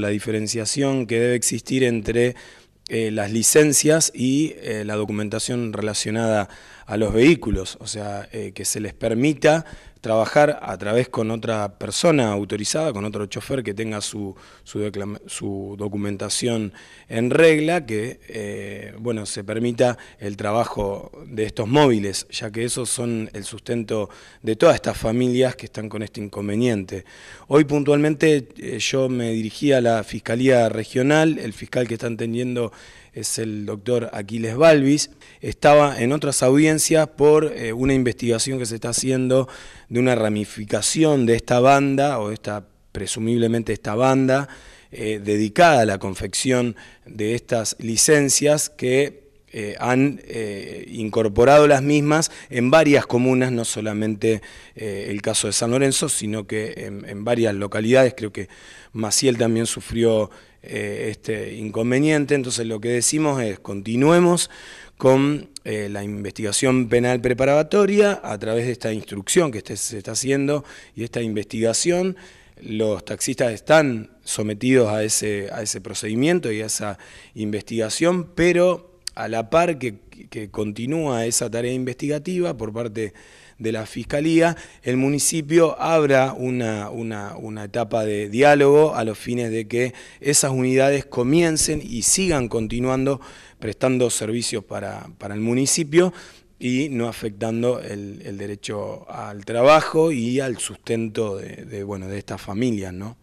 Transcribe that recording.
la diferenciación que debe existir entre eh, las licencias y eh, la documentación relacionada a los vehículos, o sea, eh, que se les permita trabajar a través con otra persona autorizada, con otro chofer que tenga su, documentación en regla, que eh, bueno, se permita el trabajo de estos móviles, ya que esos son el sustento de todas estas familias que están con este inconveniente. Hoy puntualmente eh, yo me dirigí a la Fiscalía Regional, el fiscal que está entendiendo es el doctor Aquiles Balvis, estaba en otras audiencias por eh, una investigación que se está haciendo de una ramificación de esta banda, o esta, presumiblemente esta banda, eh, dedicada a la confección de estas licencias que eh, han eh, incorporado las mismas en varias comunas, no solamente el caso de San Lorenzo, sino que en, en varias localidades, creo que Maciel también sufrió este inconveniente, entonces lo que decimos es continuemos con eh, la investigación penal preparatoria a través de esta instrucción que este se está haciendo y esta investigación. Los taxistas están sometidos a ese, a ese procedimiento y a esa investigación, pero a la par que que continúa esa tarea investigativa por parte de la Fiscalía, el municipio abra una, una, una, etapa de diálogo a los fines de que esas unidades comiencen y sigan continuando prestando servicios para, el municipio y no afectando el, el, derecho al trabajo y al sustento de, de estas familias, ¿no?